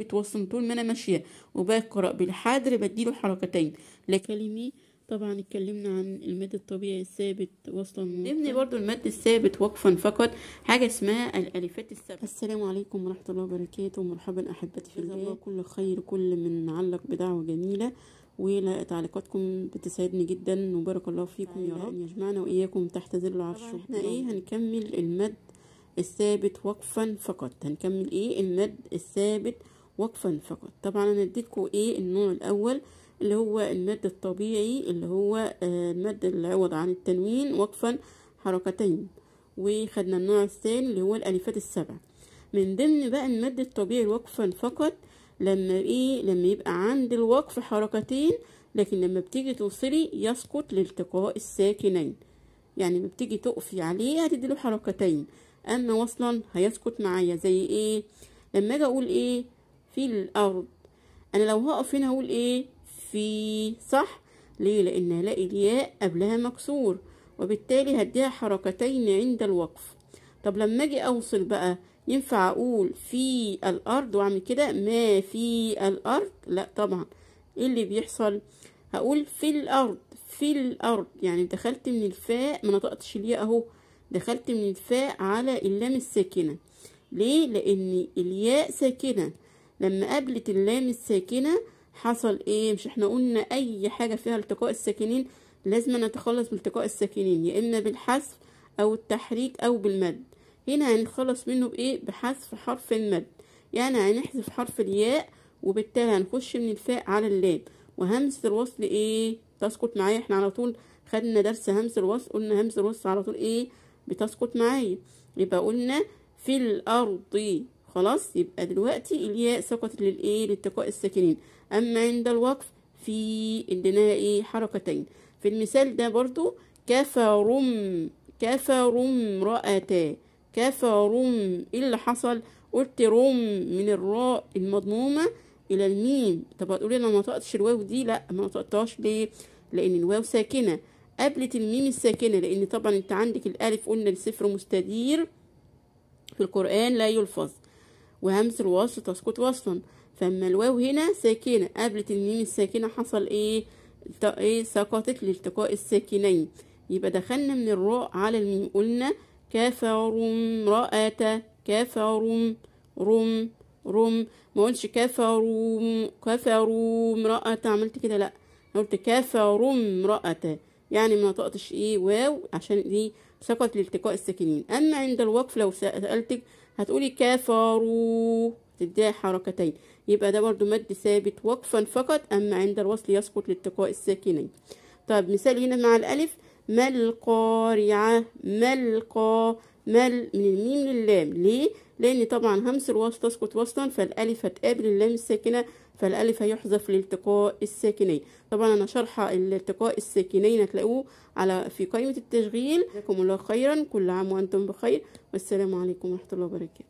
بتوصل طول ما انا ماشيه وبقرا بالحدر بديله حركتين لكلمي طبعا اتكلمنا عن المد الطبيعي الثابت وصلا ضمن برضو المد الثابت وقفا فقط حاجه اسمها الالفات الثابته السلام عليكم ورحمه الله وبركاته مرحبا احبتي في الله كل خير كل من علق بدعوه جميله وتعليقاتكم بتسعدني جدا وبارك الله فيكم يا رب يجمعنا واياكم تحت ظل العرش احنا ايه هنكمل المد الثابت وقفا فقط هنكمل ايه المد الثابت وقفا فقط طبعا انا اديتكم ايه النوع الاول اللي هو المد الطبيعي اللي هو المد آه، اللي عوض عن التنوين وقفا حركتين وخدنا النوع الثاني اللي هو الالفات السبع من ضمن بقى المد الطبيعي وقفا فقط لما ايه لما يبقى عند الوقف حركتين لكن لما بتيجي توصلي يسقط لالتقاء الساكنين يعني لما بتيجي تقفي عليه هتديله حركتين اما وصلا هيسقط معايا زي ايه لما اجي اقول ايه في الأرض أنا لو هقف هنا هقول إيه في صح ليه لأن هلاقي الياء قبلها مكسور وبالتالي هديها حركتين عند الوقف طب لما أجي أوصل بقى ينفع أقول في الأرض وأعمل كده ما في الأرض لا طبعا إيه اللي بيحصل هقول في الأرض في الأرض يعني دخلت من الفاء ما نطقتش الياء أهو دخلت من الفاء على اللام الساكنة ليه لأن الياء ساكنة لما قابلت اللام الساكنة حصل ايه مش احنا قلنا اي حاجة فيها التقاء الساكنين لازم نتخلص من التقاء الساكنين يا اما بالحذف او التحريك او بالمد هنا هنتخلص منه بايه بحذف حرف المد يعني هنحذف حرف الياء وبالتالي هنخش من الفاء على اللام وهمس الوصل ايه تسقط معايا احنا على طول خدنا درس همس الوصل قلنا همس الوصل على طول ايه بتسقط معايا يبقى قلنا في الارض خلاص يبقى دلوقتي الياء سقطت للايه لالتقاء الساكنين اما عند الوقف في عندنا ايه حركتين في المثال ده برضو كفرم كفرم رأتا كفرم ايه اللي حصل قلت رم من الراء المضمومة الى الميم طب هتقولي انا ما نطقتش الواو دي لا ما نطقتهاش ليه لان الواو ساكنه قابلت الميم الساكنه لان طبعا انت عندك الالف قلنا لصفر مستدير في القران لا يلفظ وهمس الوصل تسقط وصلا فأما الواو هنا ساكنة قبلت الميم الساكنة حصل إيه ايه سقطت لالتقاء الساكنين يبقى دخلنا من الراء على الميم قلنا كفر رأت كفر رم رم ما قلتش كفر كفر رأت عملت كده لا قلت كفر رأت يعني ما تقطش ايه واو عشان دي سقط لالتقاء الساكنين اما عند الوقف لو سألتك هتقولي كفروا تديها حركتين يبقى ده برضو مد ثابت وقفا فقط اما عند الوصل يسقط لالتقاء الساكنين طب مثال هنا مع الالف ما القارعة ما القارعه مال من الميم لللام ليه لأن طبعا همس الواو تسقط وسطا فالألف هتقابل اللام الساكنة فالألف هيحذف لالتقاء الساكنين طبعا أنا شرح الالتقاء الساكنين هتلاقوه على في قائمة التشغيل جزاكم الله خيرا كل عام وأنتم بخير والسلام عليكم ورحمة الله وبركاته